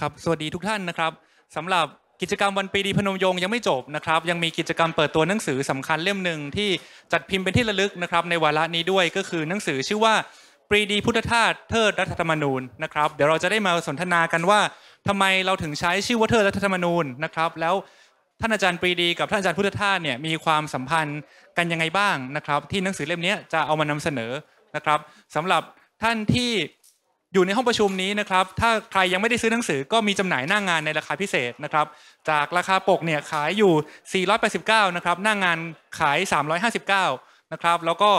ครับสวัสดีทุกท่านนะครับสำหรับกิจกรรมวันปีดีพนมยงยังไม่จบนะครับยังมีกิจกรรมเปิดตัวหนังสือสำคัญเล่มหนึ่งที่จัดพิมพ์เป็นที่ระลึกนะครับในวาระนี้ด้วยก็คือหนังสือชื่อว่าปรีดีพุทธทาสเทิดรัฐธรรมนูญนะครับ เดี๋ยวเราจะได้มาสนทนากันว่า ทำไมเราถึงใช้ชื่อว่าเทิดรัฐธรรมนูญนะครับ แล้วท่านอาจารย์ปรีดีกับท่านอาจารย์พุทธทาสเนี่ยมีความสัมพันธ์กันยังไงบ้างนะครับ ที่หนังสือเล่มนี้จะเอามานำเสนอนะครับสำหรับท่านที่อยู่ในห้องประชุมนี้นะครับ ถ้าใครยังไม่ได้ซื้อหนังสือก็มีจำหน่ายหน้างงานในราคาพิเศษนะครับ จากราคาปกเนี่ย ขายอยู่ 489 นะครับ หน้างงานขาย 359 นะครับ แล้วก็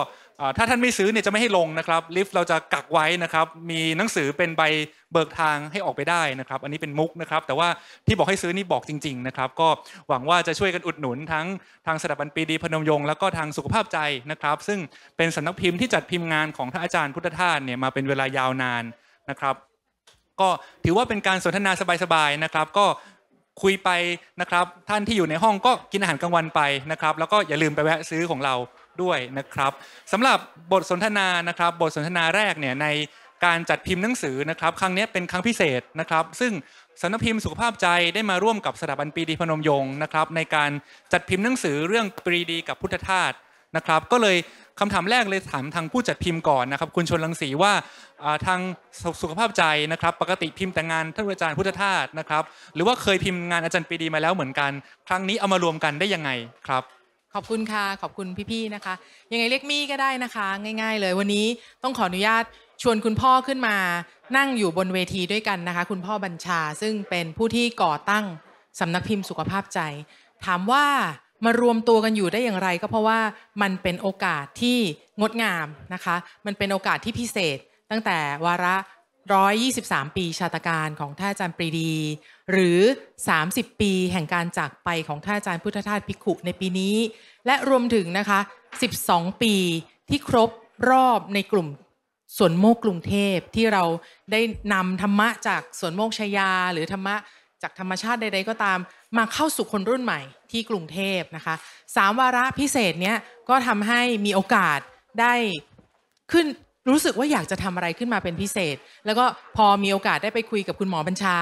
ถ้าท่านไม่ซื้อเนี่ยจะไม่ให้ลงนะครับลิฟต์เราจะกักไว้นะครับมีหนังสือเป็นใบเบิกทางให้ออกไปได้นะครับ อันนี้เป็นมุกนะครับแต่ว่าที่บอกให้ซื้อนี่บอกจริง ๆนะครับ ก็หวังว่าจะช่วยกันอุดหนุนทั้งทางสถาบันปีดีพนมยงค์แล้วก็ทางสุขภาพใจนะครับ ซึ่งเป็นสำนักพิมพ์ที่จัดพิมพ์งานของท่านอาจารย์พุทธทาสเนี่ยมาเป็นเวลายาวนานนะครับก็ถือว่าเป็นการสนทนาสบายๆนะครับ ก็คุยไปนะครับท่านที่อยู่ในห้องก็กินอาหารกลางวันไปนะครับแล้วก็อย่าลืมไปแวะซื้อของเราด้วยนะครับสำหรับบทสนทนานะครับ บทสนทนาแรกเนี่ยในการจัดพิมพ์หนังสือนะครับ ครั้งนี้เป็นครั้งพิเศษนะครับ ซึ่งสำนักพิมพ์สุขภาพใจได้มาร่วมกับสถาบันปีดีพนมยงค์นะครับ ในการจัดพิมพ์หนังสือเรื่องปรีดีกับพุทธทาสนะครับ ก็เลยคำถามแรกเลยถามทางผู้จัดพิมพ์ก่อนนะครับคุณชนลังสีว่าทางสุขภาพใจนะครับ ปกติพิมพ์แต่งานท่านอาจารย์พุทธทาสนะครับ หรือว่าเคยพิมพ์งานอาจารย์ปีดีมาแล้วเหมือนกัน ครั้งนี้เอามารวมกันได้ยังไงครับขอบคุณค่ะขอบคุณพี่ ๆ นะคะ ยังไงเรียกมี่ก็ได้นะคะง่าย ๆ เลยวันนี้ต้องขออนุญาตชวนคุณพ่อขึ้นมา นั่งอยู่บนเวทีด้วยกันนะคะ คุณพ่อบัญชาซึ่งเป็นผู้ที่ก่อตั้งสำนักพิมพ์สุขภาพใจ ถามว่ามารวมตัวกันอยู่ได้อย่างไรก็เพราะว่ามันเป็นโอกาสที่งดงามนะคะ มันเป็นโอกาสที่พิเศษตั้งแต่วาระ123 ปีชาตการของท่านอาจารย์ปรีดี หรือ 30 ปีแห่งการจากไปของท่านอาจารย์พุทธทาสพิขุในปีนี้ และรวมถึงนะคะ12 ปีที่ครบรอบในกลุ่มสวนโมกกรุงเทพที่เราได้นำธรรมะจากสวนโมกชยาหรือธรรมะจากธรรมชาติใด ๆ ก็ตามมาเข้าสู่คนรุ่นใหม่ ที่กรุงเทพนะคะสามวาระพิเศษเนี้ยก็ทำให้มีโอกาสได้ขึ้นรู้สึกว่าอยากจะทำอะไรขึ้นมาเป็นพิเศษ แล้วก็พอมีโอกาสได้ไปคุยกับคุณหมอบัญชา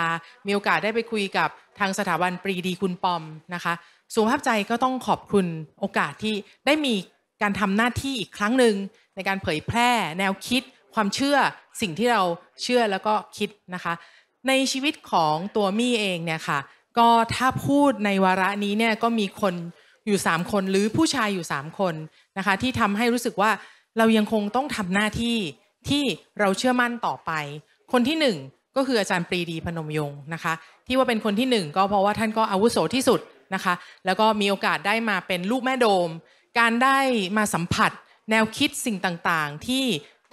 มีโอกาสได้ไปคุยกับทางสถาบันปรีดีคุณปอมนะคะสุขภาพใจก็ต้องขอบคุณโอกาสที่ได้มีการทำหน้าที่อีกครั้งหนึ่งในการเผยแพร่แนวคิดความเชื่อสิ่งที่เราเชื่อแล้วก็คิดนะคะ ในชีวิตของตัวมี่เองเนี่ยค่ะ ก็ถ้าพูดในวาระนี้เนี่ยก็มีคนอยู่3คนหรือผู้ชายอยู่3คนนะคะที่ทำให้รู้สึกว่าเรายังคงต้องทำหน้าที่ที่เราเชื่อมั่นต่อไป คนที่หนึ่งก็คืออาจารย์ปรีดีพนมยงค์นะคะที่ว่าเป็นคนที่หนึ่งก็เพราะว่าท่านก็อาวุโสที่สุดนะคะแล้วก็มีโอกาสได้มาเป็นลูกแม่โดม การได้มาสัมผัส แนวคิดสิ่งต่าง ๆ ที่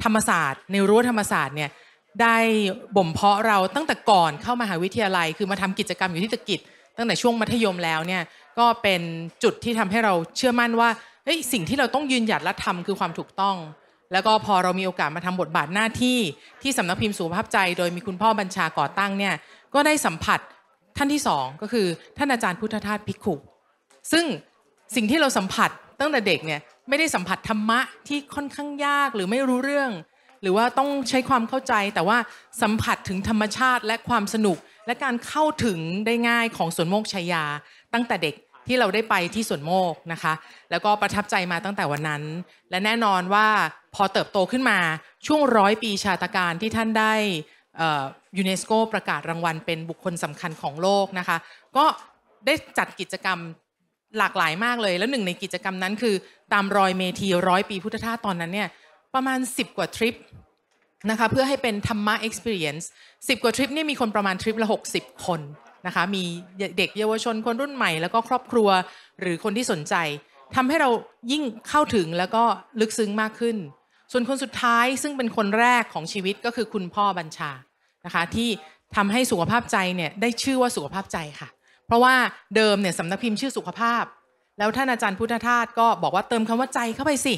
ธรรมศาสตร์ในรั้วธรรมศาสตร์เนี่ยได้บ่มเพาะเราตั้งแต่ก่อนเข้ามหาวิทยาลัย คือมาทำกิจกรรมอยู่ที่ตะกิจตั้งแต่ช่วงมัธยมแล้วเนี่ยก็เป็นจุดที่ทำให้เราเชื่อมั่นว่าเฮ้ยสิ่งที่เราต้องยืนหยัดและทำคือความถูกต้อง แล้วก็พอเรามีโอกาสมาทำบทบาทหน้าที่ ที่สำนักพิมพ์สุขภาพใจ โดยมีคุณพ่อบัญชาก่อตั้งเนี่ยก็ได้สัมผัสท่านที่สอง ก็คือท่านอาจารย์พุทธทาสพิขุ ซึ่งสิ่งที่เราสัมผัสตั้งแต่เด็กเนี่ยไม่ได้สัมผัสธรรมะที่ค่อนข้างยากหรือไม่รู้เรื่อง หรือว่าต้องใช้ความเข้าใจ แต่ว่าสัมผัสถึงธรรมชาติ และความสนุก และการเข้าถึงได้ง่ายของสวนโมกชายาตั้งแต่เด็กที่เราได้ไปที่สวนโมกนะคะ แล้วก็ประทับใจมาตั้งแต่วันนั้น และแน่นอนว่าพอเติบโตขึ้นมาช่วงร้อยปีชาตการที่ท่านได้ยูเนสโกประกาศรางวัลเป็นบุคคลสำคัญของโลกนะคะ ก็ได้จัดกิจกรรมหลากหลายมากเลย แล้วหนึ่งในกิจกรรมนั้นคือตามรอยเมทีร้อยปีพุทธทาสตอนนั้นเนี่ยประมาณ 10 กว่าทริปนะคะเพื่อให้เป็นธรรมะ Experience 10 กว่าทริปนี่มีคนประมาณทริปละ60 คนนะคะมีเด็กเยาวชนคนรุ่นใหม่แล้วก็ครอบครัวหรือคนที่สนใจทำให้เรายิ่งเข้าถึงแล้วก็ลึกซึ้งมากขึ้น ส่วนคนสุดท้ายซึ่งเป็นคนแรกของชีวิตก็คือคุณพ่อบัญชานะคะที่ทำให้สุขภาพใจเนี่ยได้ชื่อว่าสุขภาพใจค่ะ เพราะว่าเดิมเนี่ยสำนักพิมพ์ชื่อสุขภาพ แล้วท่านอาจารย์พุทธทาสก็บอกว่าเติมคำว่าใจเข้าไปสิ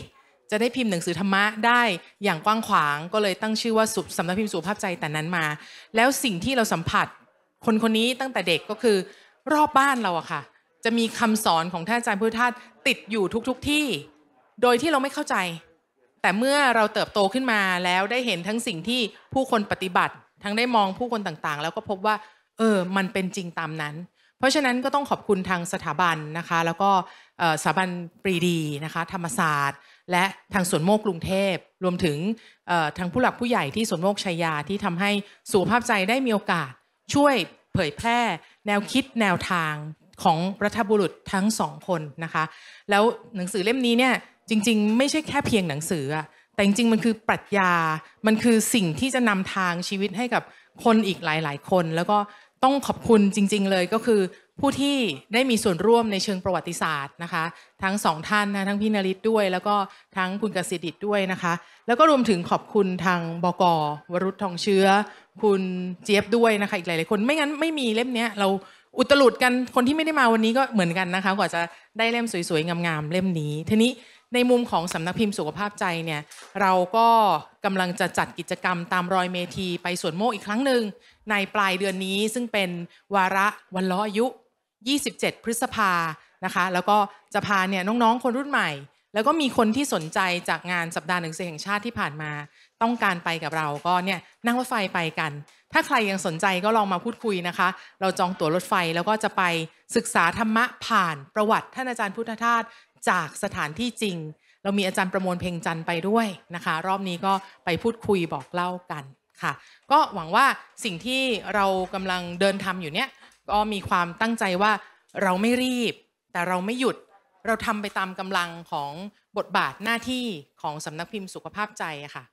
จะได้พิมพ์หนังสือธรรมะได้อย่างกว้างขวางก็เลยตั้งชื่อว่าสำนักพิมพ์สุขภาพใจแต่นั้นมา แล้วสิ่งที่เราสัมผัสคนคนนี้ตั้งแต่เด็กก็คือรอบบ้านเราอะค่ะ จะมีคำสอนของท่านอาจารย์พุทธทาสติดอยู่ทุกๆทที่ โดยที่เราไม่เข้าใจ แต่เมื่อเราเติบโตขึ้นมาแล้วได้เห็นทั้งสิ่งที่ผู้คนปฏิบัติ ทั้งได้มองผู้คนต่างๆ แล้วก็พบว่าเออมันเป็นจริงตามนั้น เพราะฉะนั้นก็ต้องขอบคุณทางสถาบันนะคะ แล้วก็สถาบันปรีดีนะคะธรรมศาสตร์ และทางสวนโมกกรุงเทพรวมถึงทางผู้หลักผู้ใหญ่ที่สวนโมกชัยยาที่ทำให้สุขภาพใจได้มีโอกาสช่วยเผยแพร่แนวคิดแนวทางของรัฐบุรุษทั้งสองคนนะคะ แล้วหนังสือเล่มนี้เนี่ยจริงๆไม่ใช่แค่เพียงหนังสืออะแต่จริง ๆ มันคือปรัชญามันคือสิ่งที่จะนำทางชีวิตให้กับคนอีกหลาย ๆ คน แล้วก็ต้องขอบคุณจริง ๆ เลยก็คือผู้ที่ได้มีส่วนร่วมในเชิงประวัติศาสตร์นะคะ ทั้งสองท่านนะ ทั้งพี่นริศด้วย แล้วก็ทั้งคุณกสิดิ์ด้วยนะคะ แล้วก็รวมถึงขอบคุณทางบกวรุษทองเชื้อ คุณเจี๊ยบด้วยนะคะอีกหลายๆ คนไม่งั้นไม่มีเล่มนี้เราอุตลุดกันคนที่ไม่ได้มาวันนี้ก็เหมือนกันนะคะ กว่าจะได้เล่มสวยๆงามๆเล่มนี้ทีนี้ในมุมของสำนักพิมพ์สุขภาพใจเนี่ยเราก็กำลังจะจัดกิจกรรมตามรอยเมทีไปสวนโมกอีกครั้งหนึ่งในปลายเดือนนี้ซึ่งเป็นวาระวันล้ออายุ27 พฤษภานะคะ แล้วก็จะพาเนี่ยน้องๆ คนรุ่นใหม่ แล้วก็มีคนที่สนใจจากงานสัปดาห์หนังสือแห่งชาติที่ผ่านมา ต้องการไปกับเราก็เนี่ยนั่งรถไฟไปกัน ถ้าใครยังสนใจก็ลองมาพูดคุยนะคะ เราจองตั๋วรถไฟแล้วก็จะไปศึกษาธรรมะ ผ่านประวัติท่านอาจารย์พุทธทาส จากสถานที่จริง เรามีอาจารย์ประมวลเพ่งจันไปด้วยนะคะ รอบนี้ก็ไปพูดคุยบอกเล่ากันค่ะ ก็หวังว่าสิ่งที่เรากำลังเดินทำอยู่เนี้ยก็มีความตั้งใจว่าเราไม่รีบ แต่เราไม่หยุดเราทำไปตามกำลังของบทบาทหน้าที่ของสำนักพิมพ์สุขภาพใจค่ะ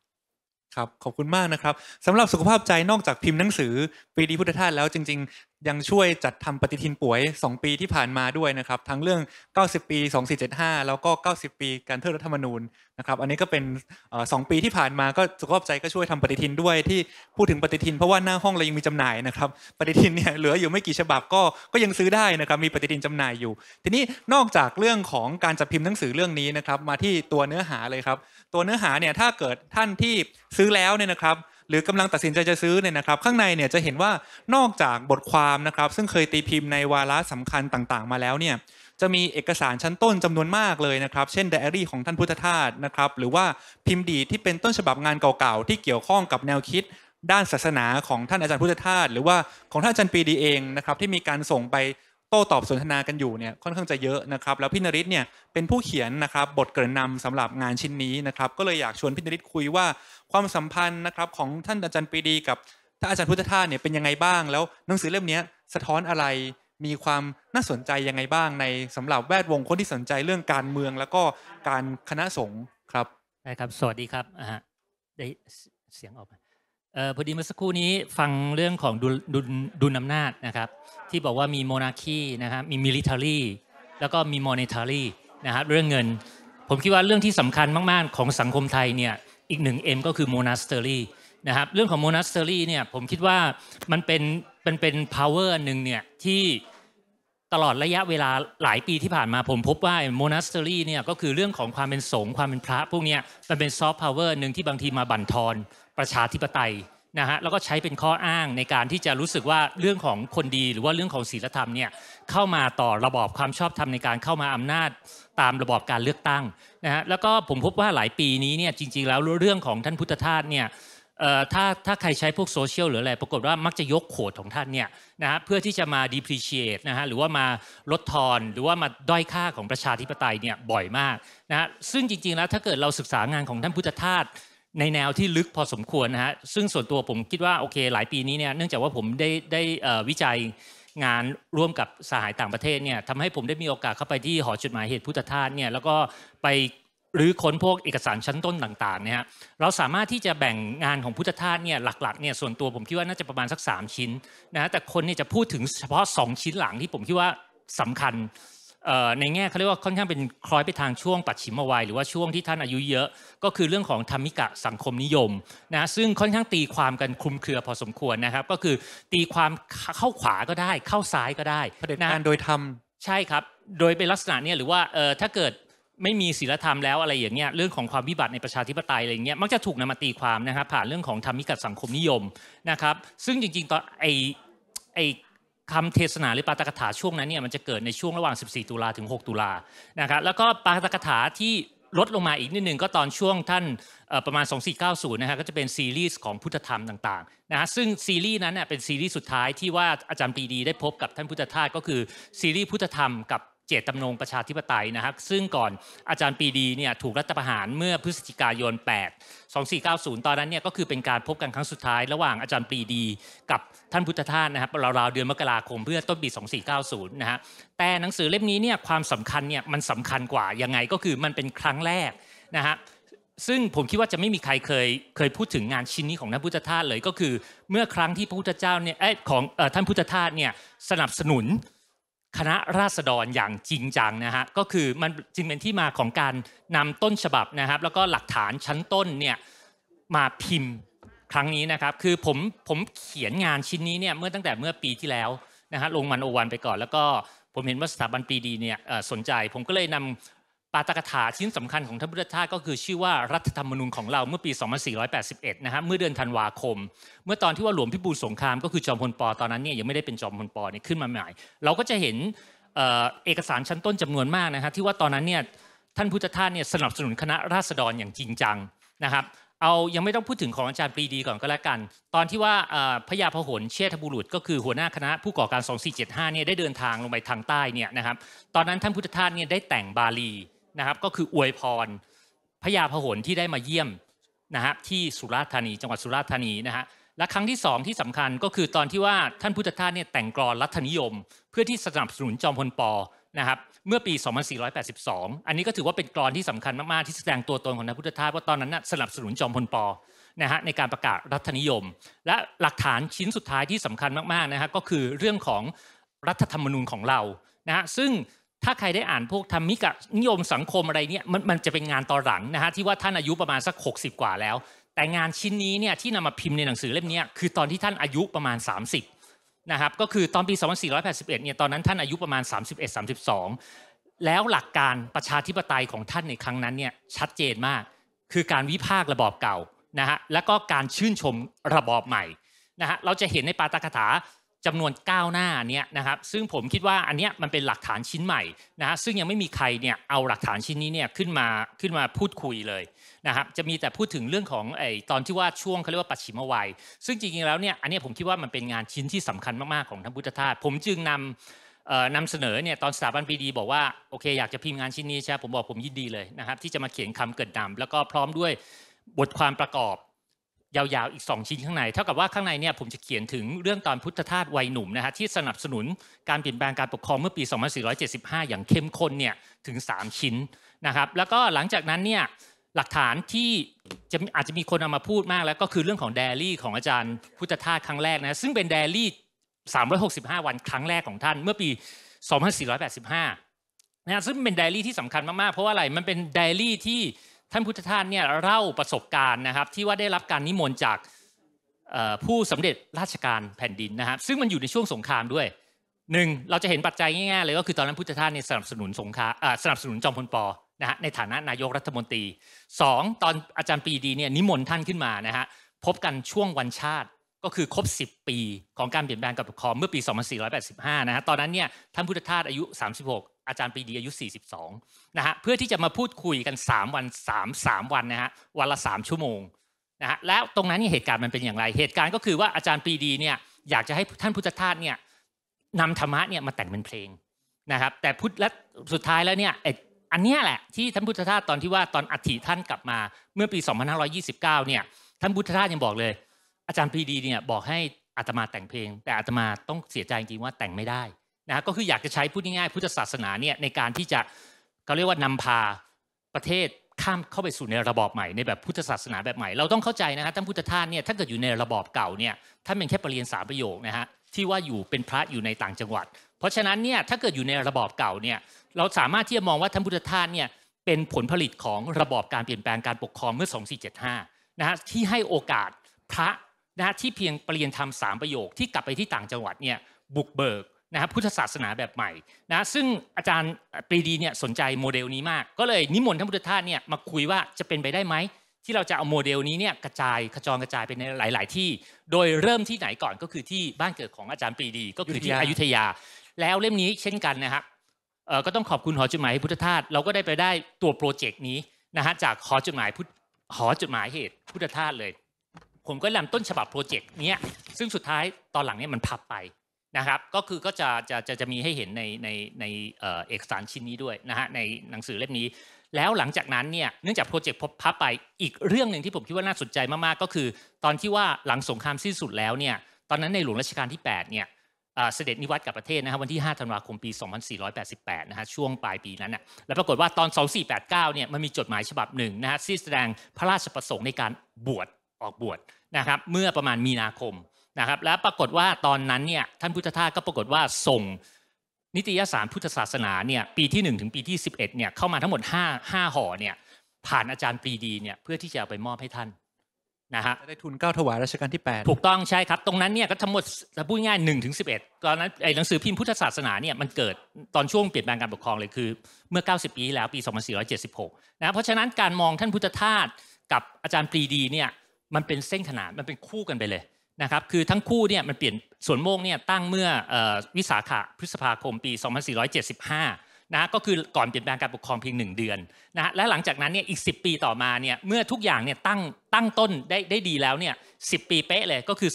ครับขอบคุณมากนะครับสำหรับสุขภาพใจนอกจากพิมพ์หนังสือ ปีดีพุทธทาสแล้วจริงๆ ยังช่วยจัดทำปฏิทินป่วย 2 ปีที่ผ่านมาด้วยนะครับทั้งเรื่อง 90 ปี2475แล้วก็ 90 ปีการเทิดรัฐธรรมนูญนะครับ อันนี้ก็เป็นสองปีที่ผ่านมา ก็สุขภาพใจก็ช่วยทำปฏิทินด้วยที่พูดถึงปฏิทิน เพราะว่าหน้าห้องเรายังมีจำหน่ายนะครับปฏิทินเนี่ยเหลืออยู่ไม่กี่ฉบับก็ก็ยังซื้อได้นะครับ มีปฏิทินจำหน่ายอยู่ ทีนี้นอกจากเรื่องของการจัดพิมพ์หนังสือเรื่องนี้นะครับมาที่ตัวเนื้อหาเลยครับตัวเนื้อหาเนี่ยถ้าเกิดท่านที่ซื้อแล้วเนี่ยนะครับหรือกำลังตัดสินใจจะซื้อเนี่ยนะครับ ข้างในเนี่ยจะเห็นว่านอกจากบทความนะครับซึ่งเคยตีพิมพ์ในวาระสำคัญต่าง ๆ มาแล้วเนี่ยจะมีเอกสารชั้นต้นจำนวนมากเลยนะครับเช่นไดอารี่ของท่านพุทธทาสนะครับหรือว่าพิมพ์ดีที่เป็นต้นฉบับงานเก่าๆ ที่เกี่ยวข้องกับแนวคิด ด้านศาสนาของท่านอาจารย์พุทธทาสหรือว่าของท่านอาจารย์ปีดีเองนะครับที่มีการส่งไปโต้ตอบสนทนากันอยู่เนี่ยค่อนข้างจะเยอะนะครับแล้วพี่นริศเนี่ยเป็นผู้เขียนนะครับ บทเกริ่นนาสำหรับงานชิ้นนี้นะครับก็เลยอยากชวนพี่นริศคุยว่าความสัมพันธ์นะครับของท่านอาจารย์ปีดีกับ ท่านอาจารย์พุทธทาสเนี่ยเป็นยังไงบ้าง แล้วหนังสือเล่มนี้สะท้อนอะไรมีความน่าสนใจยังไงบ้าง ในสำหรับแวดวงคนที่สนใจเรื่องการเมือง แล้วก็การคณะสงฆ์ครับใช่ครับ สวัสดีครับอ่าได้เสียงออกมาออพอดีเมื่อสักครู่นี้ฟังเรื่องของดุลดุลดุลอำนาจนะครับ ที่บอกว่ามีโมนาคีนะครับมีมิลิเทอรี่แล้วก็มีมอนิเทอรี่นะครับเรื่องเงิน ผมคิดว่าเรื่องที่สำคัญมากๆของสังคมไทยเนี่ยอีกหนึ่งเอ็มก็คือโมนาสเตอรี่นะครับเรื่องของโมนาสเตอรี่เนี่ยผมคิดว่ามันเป็นเป็นเป็น power หนึ่งเนี่ยที่ตลอดระยะเวลาหลายปีที่ผ่านมา ผมพบว่าโมนาสเตอรี่เนี่ยก็คือเรื่องของความเป็นสงฆ์ความเป็นพระพวกนี้มันเป็นซอฟต์พาวเวอร์หนึ่งที่บางทีมาบั่นทอนประชาธิปไตยนะฮะแล้วก็ใช้เป็นข้ออ้างในการที่จะรู้สึกว่าเรื่องของคนดีหรือว่าเรื่องของศีลธรรมเนี่ยเข้ามาต่อระบอบ ความชอบธรรมในการเข้ามาอำนาจตามระบอบการเลือกตั้งนะฮะแล้วก็ผมพบว่าหลายปีนี้เนี่ยจริงๆ แล้วเรื่องของท่านพุทธทาสเนี่ยถ้าถ้าใครใช้พวกโซเชียลหรืออะไร ปรากฏว่ามักจะยกโขดของท่านเนี่ยนะฮะเพื่อที่จะมา depreciate นะฮะหรือว่ามาลดทอน หรือว่ามาด้อยค่าของประชาธิปไตยเนี่ยบ่อยมากนะฮะซึ่งจริง ๆ แล้วถ้าเกิดเราศึกษางานของท่านพุทธทาสในแนวที่ลึกพอสมควรนะฮะซึ่งส่วนตัวผมคิดว่าโอเค หลายปีนี้ เนี่ยเนื่องจากว่าผมได้ได้วิจัยงานร่วมกับสหายต่างประเทศเนี่ยทำให้ผมได้มีโอกาสเข้าไปที่หอจดหมายเหตุพุทธทาสเนี่ยแล้วก็ไปหรือค้นพวกเอกสารชั้นต้นต่างๆเนี่ยเราสามารถที่จะแบ่งงานของพุทธทาสเนี่ยหลักๆเนี่ยส่วนตัวผมคิดว่าน่าจะประมาณสัก 3 ชิ้นนะแต่คนเนี่ยจะพูดถึงเฉพาะ 2 ชิ้นหลังที่ผมคิดว่าสำคัญในแง่เขาเรียกว่าค่อนข้างเป็นคล้อยไปทางช่วงปัจฉิมวัยหรือว่าช่วงที่ท่านอายุเยอะ ก็คือเรื่องของธรรมิกะสังคมนิยมนะซึ่งค่อนข้างตีความกันคลุมเครือพอสมควรนะครับ ก็คือตีความเข้าขวาก็ได้เข้าซ้ายก็ได้ประเด็นการโดยธรรมใช่ครับ โดยเป็นลักษณะเนี่ยหรือว่าถ้าเกิดไม่มีศีลธรรมแล้วอะไรอย่างเงี้ยเรื่องของความวิบัติในประชาธิปไตยอะไรเงี้ยมักจะถูกนำมาตีความนะครับผ่านเรื่องของธรรมิกัดสังคมนิยมนะครับซึ่งจริงๆตอนไอไอคำเทศนาหรือปาตกถาช่วงนั้นเนี่ยมันจะเกิดในช่วงระหว่าง 14 ตุลาถึง 6 ตุลานะครับแล้วก็ปาตกถาที่ลดลงมาอีกนิดหนึ่งก็ตอนช่วงท่านประมาณ 2490 นะฮะก็จะเป็นซีรีส์ของพุทธธรรมต่างๆนะฮะซึ่งซีรีส์นั้นเป็นซีรีส์สุดท้ายที่ว่าอาจารย์ปีดีได้พบกับท่านพุทธทาสก็คือซีรีส์พุทธธรรมกับเจตจำนงประชาธิปไตยนะครับซึ่งก่อนอาจารย์ปีดีเนี่ยถูกรัฐประหารเมื่อพฤศจิกายน 8 2490 ตอนนั้นเนี่ยก็คือเป็นการพบกันครั้งสุดท้ายระหว่างอาจารย์ปีดีกับท่านพุทธทาสนะครับราวๆเดือนมกราคมเพื่อต้นปี 2490 นะฮะแต่หนังสือเล่มนี้เนี่ยความสำคัญเนี่ยมันสำคัญกว่ายังไงก็คือมันเป็นครั้งแรกนะฮะซึ่งผมคิดว่าจะไม่มีใครเคยเคยพูดถึงงานชิ้นนี้ของท่านพุทธทาสเลย ก็คือ เมื่อครั้งที่พระพุทธเจ้าเนี่ยของท่านพุทธทาสเนี่ยสนับสนุนคณะราษฎรอย่างจริงจังนะฮะก็คือมันจึงเป็นที่มาของการนำต้นฉบับนะครับ แล้วก็หลักฐานชั้นต้นเนี่ยมาพิมพ์ครั้งนี้นะครับ คือผมผมเขียนงานชิ้นนี้เนี่ยเมื่อตั้งแต่เมื่อปีที่แล้วนะฮะลงมันโอวันไปก่อนแล้วก็ผมเห็นว่าสถาบันปีดีเนี่ยสนใจผมก็เลยนำปาตกถาชิ้นสำคัญของท่านพุทธทาสก็คือชื่อว่ารัฐธรรมนูญของเราเมื่อปี 2481นะฮะเมื่อเดือนธันวาคม เมื่อตอนที่ว่าหลวงพิบูลสงคราม ก็คือจอมพลปอตอนนั้นเนี่ยยังไม่ได้เป็นจอมพลปอเนี่ยขึ้นมาใหม่ เราก็จะเห็นเอกสารชั้นต้นจำนวนมากนะฮะที่ว่าตอนนั้นเนี่ยท่านพุทธทาสเนี่ยสนับสนุนคณะราษฎรอย่างจริงจังนะครับเอายังไม่ต้องพูดถึงของอาจารย์ปรีดีก่อนก็แล้วกัน ตอนที่ว่าพระยาพหลเชษฐบุรุษก็คือหัวหน้าคณะผู้ก่อการ2475เนี่ยได้เดินทางลงไปทางใต้เนี่ยนะครับตอนนั้นท่านพุทธทาสเนี่ยได้แต่งบาลีนะครับก็คืออวยพรพญาพหลที่ได้มาเยี่ยมนะฮะที่สุราษฎร์ธานี จังหวัดสุราษฎร์ธานีนะฮะและครั้งที่สองที่สำคัญก็คือตอนที่ว่าท่านพุทธทาสเนี่ยแต่งกรอนรัฐนิยมเพื่อที่สนับสนุนจอมพลปอนะครับเมื่อปี 2482 อันนี้ก็ถือว่าเป็นกรอนที่สำคัญมากๆที่แสดงตัวตนของท่านพุทธทาสว่าตอนนั้นนสนับสนุนจอมพลปอนะฮะในการประกาศรัฐนิยม และหลักฐานชิ้นสุดท้ายที่สำคัญมากๆนะฮะก็คือเรื่องของรัฐธรรมนูญของเรานะฮะซึ่งถ้าใครได้อ่านพวกธรรมิกะนิยมสังคมอะไรเนี่ยมันมันจะเป็นงานตอนหลังนะฮะที่ว่าท่านอายุประมาณสัก60 กว่าแล้ว แต่งานชิ้นนี้เนี่ยที่นำมาพิมพ์ในหนังสือเล่มนี้คือตอนที่ท่านอายุประมาณ 30นะครับก็คือตอนปี2481เนี่ยตอนนั้นท่านอายุประมาณ 31-32แล้วหลักการประชาธิปไตยของท่านในครั้งนั้นเนี่ยชัดเจนมากคือการวิพากษ์ระบอบเก่านะฮะแล้วก็การชื่นชมระบอบใหม่นะฮะเราจะเห็นในปาตกถาจำนวนก้าวหน้าเนี้ยนะครับซึ่งผมคิดว่าอันเนี้ยมันเป็นหลักฐานชิ้นใหม่นะฮะซึ่งยังไม่มีใครเนี่ยเอาหลักฐานชิ้นนี้เนี่ยขึ้นมาขึ้นมาพูดคุยเลยนะครับจะมีแต่พูดถึงเรื่องของไอ้ตอนที่ว่าช่วงเขาเรียกว่าปัจฉิมวัย ซึ่งจริงๆแล้วเนี่ยอันนี้ผมคิดว่ามันเป็นงานชิ้นที่สำคัญมากๆของท่านพุทธทาสผมจึงนำนำเสนอเนี่ยตอนสถาบันปีดีบอกว่าโอเค อยากจะพิมพ์งานชิ้นนี้ใช่ผมบอกผมยินดีเลยนะครับที่จะมาเขียนคำเกิดนำ แล้วก็พร้อมด้วยบทความประกอบยาวๆ อีก 2 ชิ้นข้างใน เท่ากับว่าข้างในเนี่ยผมจะเขียนถึงเรื่องตอนพุทธทาสวัยหนุ่มนะฮะที่สนับสนุนการเปลี่ยนแปลงการปกครองเมื่อปี 2475 อย่างเข้มข้นเนี่ยถึง 3 ชิ้นนะครับแล้วก็หลังจากนั้นเนี่ยหลักฐานที่จะอาจจะมีคนเอามาพูดมากแล้วก็คือเรื่องของเดลรี่ของอาจารย์พุทธทาสครั้งแรกนะซึ่งเป็นเดลรี่ 365 วันครั้งแรกของท่านเมื่อปี 2485 นะซึ่งเป็นไดอารี่ที่สำคัญมากๆ เพราะว่าอะไรมันเป็นไดอารี่ที่ท่านพุทธทาสเนี่ยเล่าประสบการณ์นะครับที่ว่าได้รับการนิมนต์จากผู้สำเร็จราชการแผ่นดินนะครับซึ่งมันอยู่ในช่วงสงครามด้วยหนึ่งเราจะเห็นปัจจัยง่ายๆเลยก็คือตอนนั้นพุทธทาสเนี่ยสนับสนุนสงครามสนับสนุนจอมพลปนะฮะในฐานะนายกรัฐมนตรี 2 ตอนอาจารย์ปีดีเนี่ยนิมนต์ท่านขึ้นมานะฮะพบกันช่วงวันชาติก็คือครบ 10 ปีของการเปลี่ยนแปลงกับปกครองเมื่อปี 2485นะฮะตอนนั้นเนี่ยท่านพุทธทาสอายุ 36อาจารย์ปีดีอายุ 42นะฮะเพื่อที่จะมาพูดคุยกัน3วัน3 3 วันนะฮะวัน ละ 3 ชั่วโมงนะฮะแล้วตรงนั้นนี่เหตุการณ์มันเป็นอย่างไรเหตุการณ์ก็คือว่าอาจารย์ปีดีเนี่ยอยากจะให้ท่านพุทธทาสเนี่ยนำธรรมะเนี่ยมาแต่งเป็นเพลงนะครับแต่พุทธและสุดท้ายแล้วเนี่ยอันนี้แหละที่ท่านพุทธทาสตอนที่ว่าตอนอัฐิท่านกลับมา เมื่อปี 2529เนี่ยท่านพุทธทาสยังบอกเลย อาจารย์ปีดีเนี่ยบอกให้อาตมาแต่งเพลง แต่อาตมาต้องเสียใจจริงว่าแต่งไม่ได้นะก็คืออยากจะใช้พูดง่ายๆพุทธศาสนาเนี่ยในการที่จะเขาเรียกว่านำพาประเทศข้ามเข้าไปสู่ในระบอบใหม่ ในแบบพุทธศาสนาแบบใหม่เราต้องเข้าใจนะฮะท่านพุทธทาสเนี่ยถ้าเกิดอยู่ในระบอบเก่าเนี่ยท่านเป็นแค่ปรริญญาสามประโยคนะฮะที่ว่าอยู่เป็นพระอยู่ในต่างจังหวัด เพราะฉะนั้นเนี่ยถ้าเกิดอยู่ในระบอบเก่าเนี่ยเราสามารถที่จะมองว่าท่านพุทธทาสเนี่ยเป็นผลผลิตของระบอบการเปลี่ยนแปลงการปกครองเมื่อ2475นะฮะที่ให้โอกาสพระนะที่เพียงปรริญญาธรรมสามประโยคที่กลับไปที่ต่างจังหวัดเนี่ยบุกเบิกนะครับพุทธศาสนาแบบใหม่นะซึ่งอาจารย์ปรีดีเนี่ยสนใจโมเดลนี้มาก ก็เลยนิมนต์ท่านพุทธทาสเนี่ยมาคุยว่าจะเป็นไปได้ไหมที่เราจะเอาโมเดลนี้เนี่ยกระจายขจรกระจายไปในหลาย ๆที่ โดยเริ่มที่ไหนก่อนก็คือที่บ้านเกิดของอาจารย์ปรีดีก็คือที่อยุธยา แล้วเล่มนี้เช่นกันนะครับก็ต้องขอบคุณหอจดหมายพุทธทาสเราก็ได้ไปได้ตัวโปรเจกต์นี้นะฮะจากหอจดหมายพุทธหอจดหมายเหตุพุทธทาสเลยผมก็นำต้นฉบับโปรเจกต์นี้ซึ่งสุดท้ายตอนหลังเนี่ยมันพับไปนะครับก็คือก็จะจะจะจะมีให้เห็นในในในเอกสารชิ้นนี้ด้วยนะฮะในหนังสือเล่มนี้ แล้วหลังจากนั้นเนี่ยเนื่องจากโปรเจกต์พบพับไปอีกเรื่องหนึ่งที่ผมคิดว่าน่าสนใจมาก ๆ ก็คือ ตอนที่ว่าหลังสงครามสิ้นสุดแล้วเนี่ยตอนนั้นในหลวงรัชกาลที่ 8เนี่ยเสด็จนิวัตกับประเทศนะฮะวันที่ 5ธันวาคมปี 2488นะฮะช่วงปลายปีนั้นนะแล้วปรากฏว่าตอน2489เนี่ยมันมีจดหมายฉบับหนึ่งนะฮะที่แสดงพระราชประสงค์ในการบวชออกบวชนะครับเมื่อประมาณมีนาคมนะครับและปรากฏว่าตอนนั้นเนี่ยท่านพุทธทาสก็ปรากฏว่าส่ง นิตยสารพุทธศาสนาเนี่ยปีที่ 1 ถึงปีที่ 11เนี่ยเข้ามาทั้งหมด5 5ห่อเนี่ยผ่านอาจารย์ปรีดีเนี่ยเพื่อที่จะไปมอบให้ท่านนะฮะได้ทุนเก้าถวายรัชกาลที่ 8 ถูกต้องใช่ครับ ตรงนั้นเนี่ยก็ทั้งหมดพูดง่าย 1 ถึง 11 ตอนนั้นไอ้หนังสือพิมพ์พุทธศาสนาเนี่ยมันเกิดตอนช่วงเปลี่ยนแปลงการปกครองเลยคือเมื่อ90ปีแล้วปี 2476นะเพราะฉะนั้นการมองท่านพุทธทาสกับอาจารย์ปรีดีเนี่ยมันเป็นเส้นขนานมันเป็นคู่กันไปเลยนะครับ คือทั้งคู่เนี่ยมันเปลี่ยนสวนโมกเนี่ยตั้งเมื่อวิสาขะพฤษภาคมปี 2475นะก็คือก่อนเปลี่ยนแปลงการปกครองเพียง1เดือนนะและหลังจากนั้นเนี่ยอีก 10 ปีต่อมาเนี่ยเมื่อทุกอย่างเนี่ยตั้งตั้งต้นได้ได้ดีแล้วเนี่ยสิปีเป๊ะเลย ก็คือ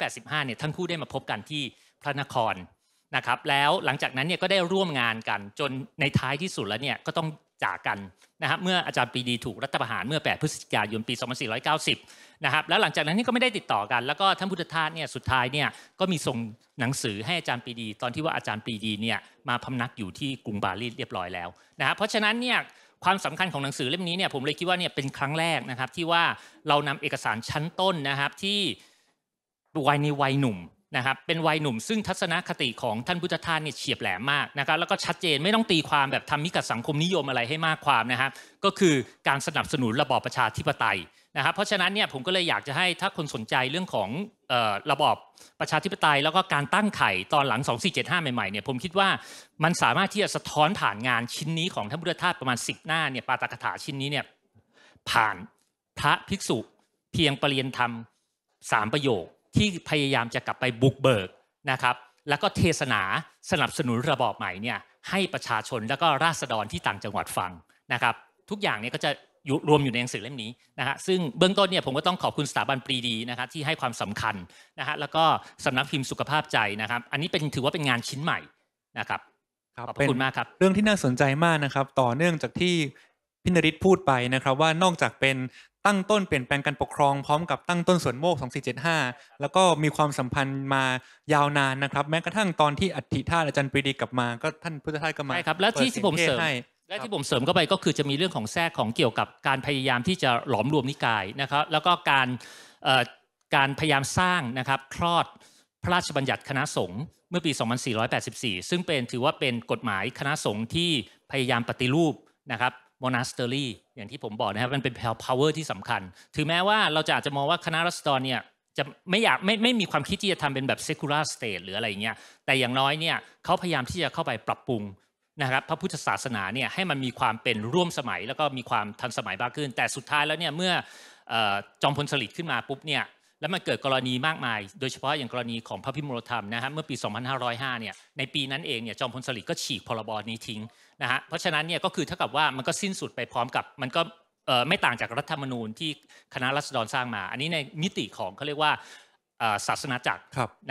2485 เนี่ยทั้งคู่ได้มาพบกันที่พระนครนะครับแล้วหลังจากนั้นเนี่ยก็ได้ร่วมงานกันจนในท้ายที่สุดแล้วเนี่ยก็ต้องจากกันนะครับเมื่ออาจารย์ปีดีถูกรัฐประหารเมื่อ 8 พฤศจิกายนปี 2490 นะครับแล้วหลังจากนั้นนี่ก็ไม่ได้ติดต่อกันแล้วก็ท่านพุทธทาสเนี่ยสุดท้ายเนี่ยก็มีส่งหนังสือให้อาจารย์ปีดีตอนที่ว่าอาจารย์ปีดีเนี่ยมาพำนักอยู่ที่กรุงบาลีเรียบร้อยแล้วนะครับเพราะฉะนั้นเนี่ยความสำคัญของหนังสือเล่มนี้เนี่ยผมเลยคิดว่าเนี่ยเป็นครั้งแรกนะครับที่ว่าเรานำเอกสารชั้นต้นนะครับที่วัยในวัยหนุ่มนะครับเป็นวัยหนุ่มซึ่งทัศนคติของท่านพุทธทาสเนี่ยเฉียบแหลมมากนะครับแล้วก็ชัดเจนไม่ต้องตีความแบบทำมิกับสังคมนิยมอะไรให้มากความนะครับก็คือการสนับสนุนระบอบประชาธิปไตยนะครับเพราะฉะนั้นเนี่ยผมก็เลยอยากจะให้ถ้าคนสนใจเรื่องของระบอบประชาธิปไตย แล้วก็การตั้งไข่ตอนหลัง 2475 ใหม่ๆเนี่ยผมคิดว่ามันสามารถที่จะสะท้อนผ่านงานชิ้นนี้ของท่านพุทธทาสประมาณ10หน้าเนี่ยปาตกถาชิ้นนี้เนี่ยผ่านพระภิกษุเพียงปรริยนธรรม 3 ประโยคที่พยายามจะกลับไปบุกเบิกนะครับ แล้วก็เทศนาสนับสนุนระบอบใหม่เนี่ยให้ประชาชนแล้วก็ราษฎรที่ต่างจังหวัดฟังนะครับ ทุกอย่างเนี่ยก็จะรวมอยู่ในหนังสือเล่มนี้นะฮะซึ่งเบื้องต้นเนี่ยผมก็ต้องขอบคุณสถาบันปรีดีนะครับที่ให้ความสำคัญนะฮะ แล้วก็สำนักพิมพ์สุขภาพใจนะครับ อันนี้เป็นถือว่าเป็นงานชิ้นใหม่นะครับขอบคุณมากครับ เรื่องที่น่าสนใจมากนะครับ ต่อเนื่องจากที่พินริศพูดไปนะครับว่านอกจากเป็นตั้งต้นเปลี่ยนแปลงการปกครองพร้อมกับตั้งต้นส่วนโมก2475แล้วก็มีความสัมพันธ์มายาวนานนะครับ แม้กระทั่งตอนที่อัฐิธาตุอาจารย์ปรีดีกลับมาก็ท่านพุทธทาสก็มาใช่ครับและที่ผมเสริมและที่ผมเสริมเข้าไปก็คือจะมีเรื่องของแทรกของเกี่ยวกับการพยายามที่จะหลอมรวมนิกายนะครับ แล้วก็การการพยายามสร้างนะครับคลอดพระราชบัญญัติคณะสงฆ์เมื่อปี 2484 ซึ่งเป็นถือว่าเป็นกฎหมายคณะสงฆ์ที่พยายามปฏิรูปนะครับมนาสเตอรี่อย่างที่ผมบอกนะครับมันเป็นเวอร์ที่สำคัญถึงแม้ว่าเราจะอาจจะมองว่าคณะรัฐธรเนี่ยจะไม่อยากไม่ไม่มีความคิดที่จะทำเป็นแบบเซคูลาร์สเต e หรืออะไรเงี้ยแต่อย่างน้อยเนี่ยเขาพยายามที่จะเข้าไปปรับปรุงนะครับพระพุทธศาสนาเนี่ยให้มันมีความเป็นร่วมสมัยแล้วก็มีความทันสมัยมากขึ้น แต่สุดท้ายแล้วเนี่ยเมื่อจอมพลสฤษดิ์ขึ้นมาปุ๊บเนี่ยแล้วมันเกิดกรณีมากมาย โดยเฉพาะอย่างกรณีของพระพิมรธรรมนะครับเมื่อปี 2505 เนี่ยในปีนั้นเองเนี่ยจอมพลสฤษดิ์ก็ฉีกพรบนี้ทิ้งนะฮะเพราะฉะนั้นเนี่ยก็คือเท่ากับว่ามันก็สิ้นสุดไปพร้อมกับมันก็ไม่ต่างจากรัฐธรรมนูญที่คณะรัษฎรสร้างมา อันนี้ในมิติของเขาเรียกว่าศาสนาจักร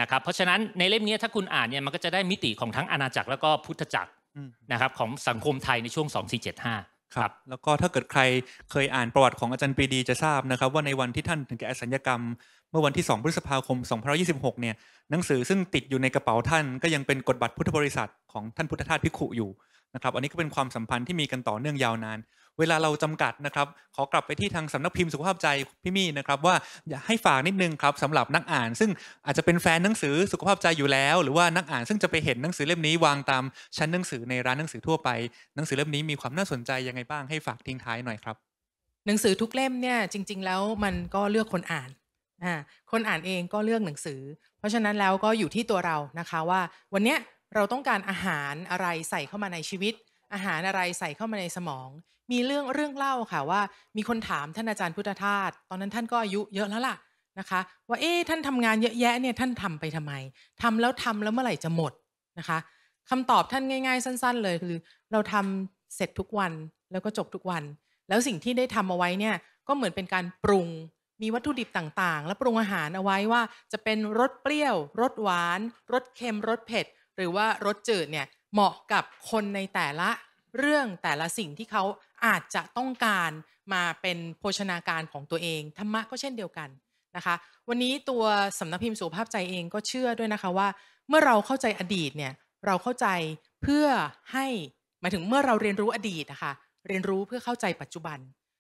นะครับเพราะฉะนั้นในเล่มนี้ถ้าคุณอ่านเนี่ยมันก็จะได้มิติของทั้งอาณาจักรแล้วก็พุทธจักรนะครับของสังคมไทยในช่วง 2475ครับแล้วก็ถ้าเกิดใครเคยอ่านประวัติของอาจารย์ปรีดีจะทราบนะครับว่าในวันที่ท่านถึงแก่สัญญกรรม เมื่อวันที่ 2 พฤษภาคม2526เนี่ยหนังสือซึ่งติดอยู่ในกระเป๋าท่าน ก็ยังเป็นกฎบัตรพุทธบริษัท ของท่านพุทธทาสพิขุอยู่นะครับอันนี้ก็เป็นความสัมพันธ์ที่มีกันต่อเนื่องยาวนาน เวลาเราจำกัดนะครับ ขอกลับไปที่ทางสำนักพิมพ์สุขภาพใจพี่มี่นะครับว่าอยากให้ฝากนิดนึงครับสำหรับนักอ่าน ซึ่งอาจจะเป็นแฟนหนังสือสุขภาพใจอยู่แล้วหรือว่านักอ่าน ซึ่งจะไปเห็นหนังสือเล่มนี้ วางตามชั้นหนังสือในร้านหนังสือทั่วไป หนังสือเล่มนี้มีความน่าสนใจยังไงบ้างให้ฝากทิ้งท้ายหน่อยครับหนังสือทุกเล่มเนี่ยจริง ๆ แล้วมันก็เลือกคนอ่าน คนอ่านเองก็เลือกหนังสือ เพราะฉะนั้นแล้วก็อยู่ที่ตัวเรานะคะว่า วันเนี้ยเราต้องการอาหารอะไรใส่เข้ามาในชีวิต อาหารอะไรใส่เข้ามาในสมอง มีเรื่องเรื่องเล่าค่ะว่ามีคนถามท่านอาจารย์พุทธทาสตอนนั้นท่านก็อายุเยอะแล้วล่ะ นะคะ ว่าเอ๊ท่านทำงานเยอะ แยะเนี่ยท่านทำไปทำไม ทำแล้วทำแล้วเมื่อไหร่จะหมดนะคะ คำตอบท่านง่ายๆ สั้นๆเลยคือเราทำเสร็จทุกวันแล้วก็จบทุกวัน แล้วสิ่งที่ได้ทำเอาไว้เนี่ยก็เหมือนเป็นการปรุงมีวัตถุดิบต่างๆ และปรุงอาหารเอาไว้ว่าจะเป็นรสเปรี้ยวรสหวานรสเค็มรสเผ็ดหรือว่ารสจืดเนี่ยเหมาะกับคนในแต่ละเรื่องแต่ละสิ่งที่เขาอาจจะต้องการมาเป็นโภชนาการของตัวเอง ธรรมะก็เช่นเดียวกันนะคะ วันนี้ตัวสำนักพิมพ์สุภาพใจเองก็เชื่อด้วยนะคะว่า เมื่อเราเข้าใจอดีตเนี่ยเราเข้าใจเพื่อให้หมายถึงเมื่อเราเรียนรู้อดีตนะคะเรียนรู้เพื่อเข้าใจปัจจุบัน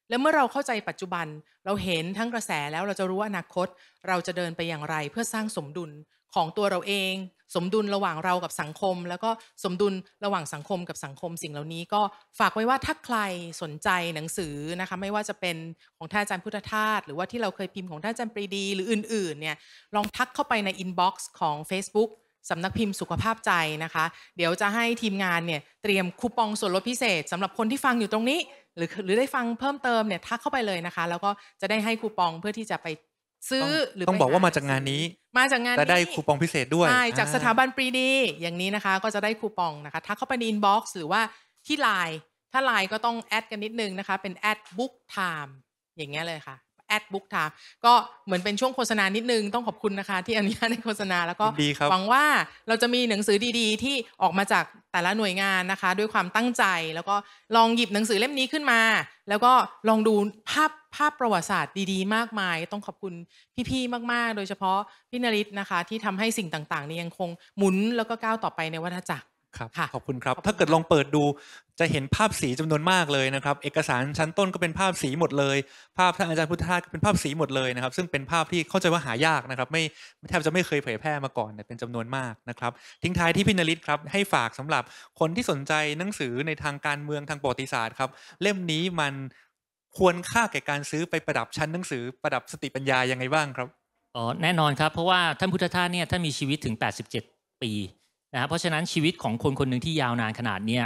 และเมื่อเราเข้าใจปัจจุบันเราเห็นทั้งกระแสแล้วเราจะรู้ว่าอนาคตเราจะเดินไปอย่างไรเพื่อสร้างสมดุลของตัวเราเอง สมดุลระหว่างเรากับสังคม แล้วก็สมดุลระหว่างสังคมกับสังคมสิ่งเหล่านี้ก็ฝากไว้ว่าถ้าใครสนใจหนังสือนะคะไม่ว่าจะเป็นของท่านอาจารย์พุทธทาสหรือว่าที่เราเคยพิมพ์ของท่านอาจารย์ปรีดี หรืออื่นๆเนี่ยลองทักเข้าไปในอินบ็อกซ์ของ Facebook สำนักพิมพ์สุขภาพใจนะคะ เดี๋ยวจะให้ทีมงานเนี่ยเตรียมคูปองส่วนลดพิเศษสำหรับคนที่ฟังอยู่ตรงนี้ หรือหรือได้ฟังเพิ่มเติมเนี่ยทักเข้าไปเลยนะคะ แล้วก็จะได้ให้คูปองเพื่อที่จะไปซื้อหรือต้องบอกว่ามาจากงานนี้ มาจากงานแต่ได้คูปองพิเศษด้วยใช่จากสถาบันปรีดีอย่างนี้นะคะ ก็จะได้คูปองนะคะทักเข้าไปในอินบ็อกซ์หรือว่าที่ไลน์ถ้าไลน์ก็ต้องแอดกันนิดนึงนะคะเป็นแอดบุ๊กไทม์อย่างเงี้ยเลยค่ะแอดบุ๊กทา k ก็เหมือนเป็นช่วงโฆษณานิดนึง ต้องขอบคุณนะคะ ที่อนุญาตให้โฆษณาแล้วก็หวังว่าเราจะมีหนังสือดี ๆ ที่ออกมาจากแต่ละหน่วยงานนะคะ ด้วยความตั้งใจแล้วก็ลองหยิบหนังสือเล่มนี้ขึ้นมา แล้วก็ลองดูภาพภาพประวัติศาสตร์ดีๆมากมาย ต้องขอบคุณพี่ๆมากๆ โดยเฉพาะพี่นริศนะคะที่ทำให้สิ่งต่างๆ นี้ยังคงหมุนแล้วก็ก้าวต่อไปในวัฏจักรครับ ขอบคุณครับถ้าเกิดลองเปิดดูจะเห็นภาพสีจำนวนมากเลยนะครับ เอกสารชั้นต้นก็เป็นภาพสีหมดเลย ภาพท่านอาจารย์พุทธทาสก็เป็นภาพสีหมดเลยนะครับ ซึ่งเป็นภาพที่เข้าใจว่าหายากนะครับไม่แทบจะไม่เคยเผยแพร่มาก่อนเป็นจำนวนมากนะครับ ทิ้งท้ายที่พินลิศครับให้ฝากสำหรับคนที่สนใจหนังสือในทางการเมืองทางประวัติศาสตร์ครับเล่มนี้มันควรค่าแก่การซื้อไปประดับชั้นหนังสือประดับสติปัญญายังไงบ้างครับ อ๋อแน่นอนครับเพราะว่าท่านพุทธทาสเนี่ยท่านมีชีวิตถึง 87 ปีนะเพราะฉะนั้นชีวิตของคน คนหนึ่งที่ยาวนานขนาดนี้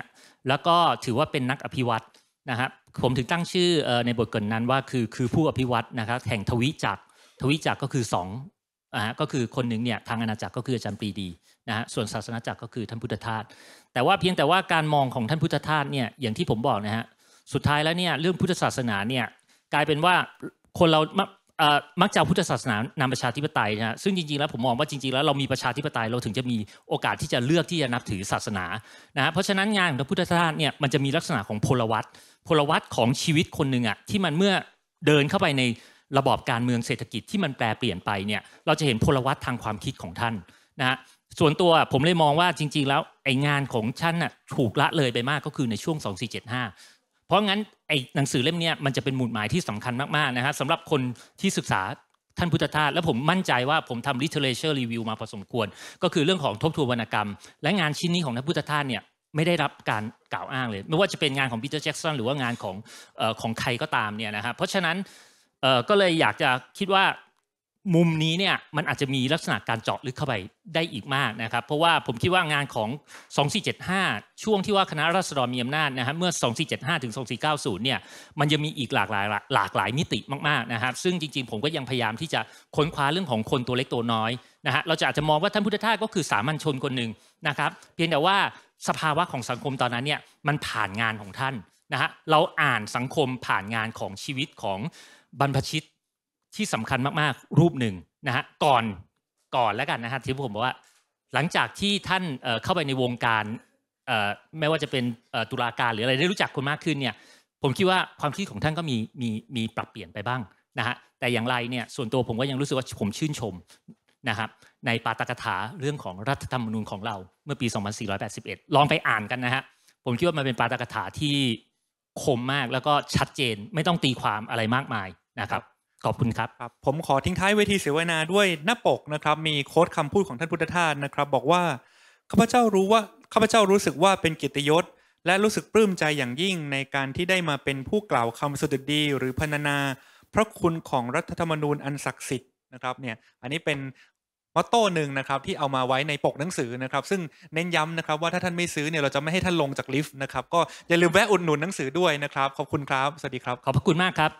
แล้วก็ถือว่าเป็นนักอภิวัตนะครับผมถึงตั้งชื่อในบทเกินนั้น ว่าคือคือผู้อภิวัตนะครับแห่งทวิจักรทวิจักรก็คือ2นะฮะก็คือคนหนึ่งเนี่ยทางอาณาจักรก็คืออาจารย์ปรีดีนะฮะส่วนศาสนาจักรก็คือท่านพุทธทาสแต่ว่าเพียงแต่ว่าการมองของท่านพุทธทาสเนี่ยอย่างที่ผมบอกนะฮะสุดท้ายแล้วเนี่ยเรื่องพุทธศาสนาเนี่ยกลายเป็นว่าคนเรามักจะพุทธศาสนานำประชาธิปไตยนะซึ่งจริงๆ แล้วผมมองว่าจริง ๆแล้วเรามีประชาธิปไตยเราถึงจะมีโอกาสที่จะเลือกที่จะนับถือศาสนานะเพราะฉะนั้นงานของพระพุทธทาสเนี่ยมันจะมีลักษณะของพลวัตพลวัตของชีวิตคนหนึ่งอ่ะที่มันเมื่อเดินเข้าไปในระบอบการเมืองเศรษฐกิจที่มันแปลเปลี่ยนไปเนี่ยเราจะเห็นพลวัตทางความคิดของท่านนะส่วนตัวผมเลยมองว่าจริง ๆ แล้วไองานของท่านอ่ะถูกละเลยไปมากก็คือในช่วง2475พราะงั้นไอ้หนังสือเล่มนี้มันจะเป็นหมุดหมายที่สำคัญมากๆนะฮะสำหรับคนที่ศึกษาท่านพุทธทาสและผมมั่นใจว่าผมทำ literature review มาพอสมควร ก็คือเรื่องของทบทวนวรรณกรรม และงานชิ้นนี้ของท่านพุทธทาสเนี่ยไม่ได้รับการกล่าวอ้างเลย ไม่ว่าจะเป็นงานของปีเตอร์แจ็กสันหรือว่างานของของใครก็ตามเนี่ยนะครับเพราะฉะนั้น ก็เลยอยากจะคิดว่ามุมนี้เนี่ยมันอาจจะมีลักษณะการเจาะลึกเข้าไปได้อีกมากนะครับเพราะว่าผมคิดว่างานของ 2475 ช่วงที่ว่าคณะรัษฎรมีอำนาจนะฮะเมื่อ 2475 ถึง 2490 เนี่ยมันจะมีอีกหลากหลายหลากหลายมิติมากๆนะครับซึ่งจริงๆผมก็ยังพยายามที่จะค้นคว้าเรื่องของคนตัวเล็กตัวน้อยนะฮะเราจะอาจจะมองว่าท่านพุทธทาสก็คือสามัญชนคนหนึ่งนะครับเพียงแต่ว่าสภาวะของสังคมตอนนั้นเนี่ยมันผ่านงานของท่านนะฮะเราอ่านสังคมผ่านงานของชีวิตของบรรพชิตที่สำคัญมากๆรูปหนึ่งนะฮะก่อนก่อนแล้วกันนะฮะที่ผมบอกว่าหลังจากที่ท่านเข้าไปในวงการไม่ว่าจะเป็นตุลาการหรืออะไรได้รู้จักคนมากขึ้นเนี่ยผมคิดว่าความคิดของท่านก็มีมีมีปรับเปลี่ยนไปบ้างนะฮะแต่อย่างไรเนี่ยส่วนตัวผมก็ยังรู้สึกว่าผมชื่นชมนะครับในปาตกถาเรื่องของรัฐธรรมนูญของเราเมื่อปี 2481 ลองไปอ่านกันนะฮะผมคิดว่ามันเป็นปาตกถาที่คมมากแล้วก็ชัดเจน ไม่ต้องตีความอะไรมากมายนะครับขอบคุณครับรบผมขอทิ้งท้ายเวทีเสวนาด้วยหน้าปกนะครับ มีโค้ดคำพูดของท่านพุทธทาสนะครับ บอกว่าข้าพเจ้ารู้ว่าข้าพเจ้ารู้สึกว่าเป็นกิตยศ และรู้สึกปลื้มใจอย่างยิ่งในการที่ได้มาเป็นผู้กล่าวคำสุดดี หรือพรรณนาพระคุณของรัฐธรรมนูญอันศักดิ์สิทธิ์นะครับเนี่ยอันนี้เป็นมอตโต้หนึ่งนะครับ ที่เอามาไว้ในปกหนังสือนะครับ ซึ่งเน้นย้ำนะครับ ว่าถ้าท่านไม่ซื้อเนี่ยเราจะไม่ให้ท่านลงจากลิฟต์นะครับ ก็อย่าลืมแวะอุดหนุนหนังสือด้วยนะครับขอบคุณครับ สวัสดีครับขอบพระคุณมากครับ